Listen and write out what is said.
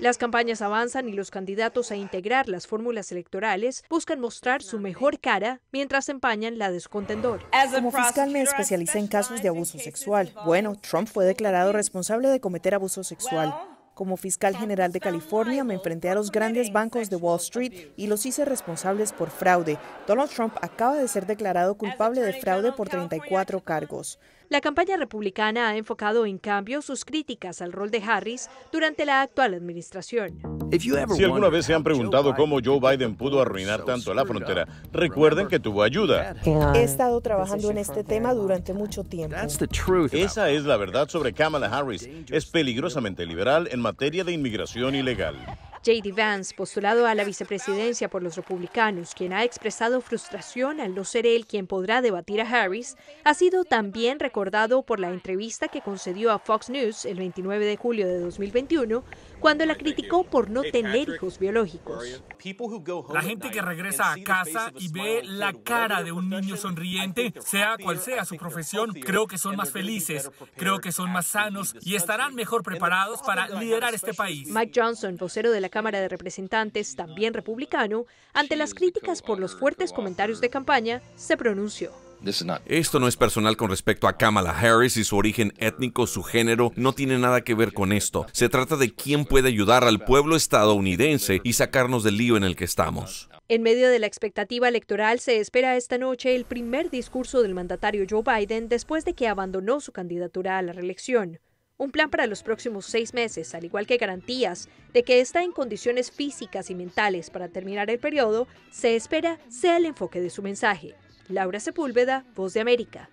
Las campañas avanzan y los candidatos a integrar las fórmulas electorales buscan mostrar su mejor cara mientras empañan la descontendor. Como fiscal me especialicé en casos de abuso sexual. Bueno, Trump fue declarado responsable de cometer abuso sexual. Como fiscal general de California, me enfrenté a los grandes bancos de Wall Street y los hice responsables por fraude. Donald Trump acaba de ser declarado culpable de fraude por 34 cargos. La campaña republicana ha enfocado, en cambio, sus críticas al rol de Harris durante la actual administración. Si alguna vez se han preguntado cómo Joe Biden pudo arruinar tanto la frontera, recuerden que tuvo ayuda. He estado trabajando en este tema durante mucho tiempo. Esa es la verdad sobre Kamala Harris. Es peligrosamente liberal en materia de inmigración ilegal. J.D. Vance, postulado a la vicepresidencia por los republicanos, quien ha expresado frustración al no ser él quien podrá debatir a Harris, ha sido también recordado por la entrevista que concedió a Fox News el 29 de julio de 2021, cuando la criticó por no tener hijos biológicos. La gente que regresa a casa y ve la cara de un niño sonriente, sea cual sea su profesión, creo que son más felices, creo que son más sanos y estarán mejor preparados para liderar este país. Mike Johnson, vocero de la Cámara de Representantes, también republicano, ante las críticas por los fuertes comentarios de campaña, se pronunció. Esto no es personal con respecto a Kamala Harris y su origen étnico, su género, no tiene nada que ver con esto. Se trata de quién puede ayudar al pueblo estadounidense y sacarnos del lío en el que estamos. En medio de la expectativa electoral se espera esta noche el primer discurso del mandatario Joe Biden después de que abandonó su candidatura a la reelección un plan para los próximos seis meses, al igual que garantías de que está en condiciones físicas y mentales para terminar el periodo, se espera sea el enfoque de su mensaje. Laura Sepúlveda, Voz de América.